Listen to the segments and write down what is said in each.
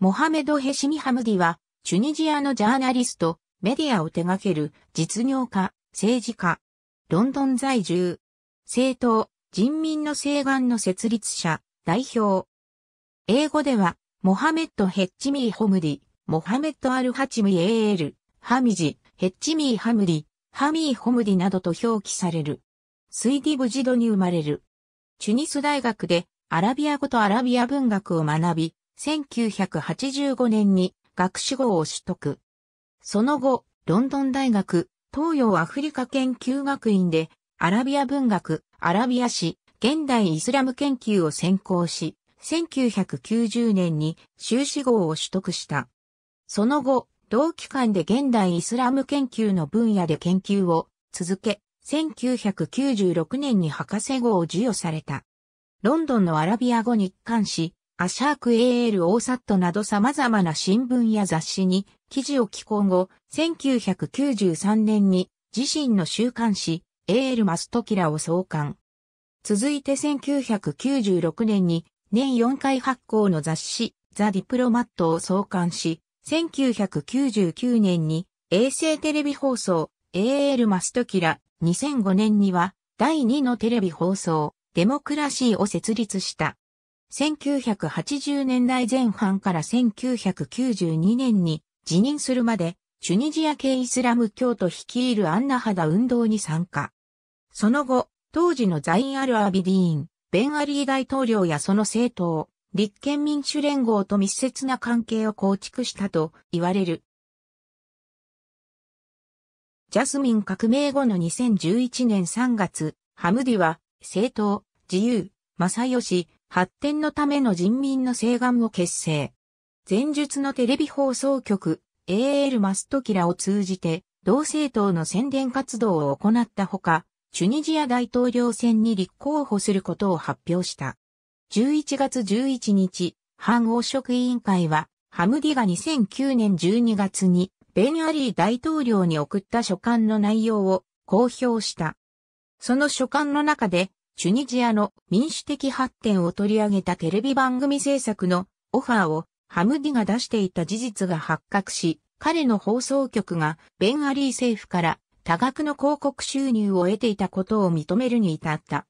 モハメド・ヘシミ・ハムディは、チュニジアのジャーナリスト、メディアを手掛ける実業家、政治家、ロンドン在住、政党、人民の請願の設立者、代表。英語では、モハメッド・ヘッチミー・ホムディ、モハメッド・アル・ハチミエール、ハミジ、ヘッチミー・ハムディ、ハミー・ホムディなどと表記される。スイディブジドに生まれる。チュニス大学でアラビア語とアラビア文学を学び、1985年に学士号を取得。その後、ロンドン大学、東洋アフリカ研究学院で、アラビア文学、アラビア史、現代イスラム研究を専攻し、1990年に修士号を取得した。その後、同期間で現代イスラム研究の分野で研究を続け、1996年に博士号を授与された。ロンドンのアラビア語日刊誌、アシャーク AL オーサットなど様々な新聞や雑誌に記事を寄稿後、1993年に自身の週刊誌 AL マストキラを創刊。続いて1996年に年4回発行の雑誌ザ・ディプロマットを創刊し、1999年に衛星テレビ放送 AL マストキラ2005年には第2のテレビ放送デモクラシーを設立した。1980年代前半から1992年に辞任するまで、チュニジア系イスラム教徒率いるアンナハダ運動に参加。その後、当時のザイン・アル・アビディーン、ベン・アリー大統領やその政党、立憲民主連合と密接な関係を構築したと言われる。ジャスミン革命後の2011年3月、ハムディは、政党、自由、正義、発展のための人民の請願を結成。前述のテレビ放送局 AL マストキラを通じて同政党の宣伝活動を行ったほか、チュニジア大統領選に立候補することを発表した。11月11日、反応職委員会は、ハムディが2009年12月に、ベン・アリー大統領に送った書簡の内容を公表した。その書簡の中で、チュニジアの民主的発展を取り上げたテレビ番組制作のオファーをハムディが出していた事実が発覚し、彼の放送局がベンアリー政府から多額の広告収入を得ていたことを認めるに至った。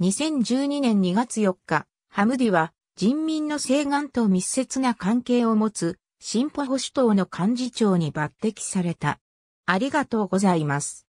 2012年2月4日、ハムディは人民の請願と密接な関係を持つ進歩保守党の幹事長に抜擢された。ありがとうございます。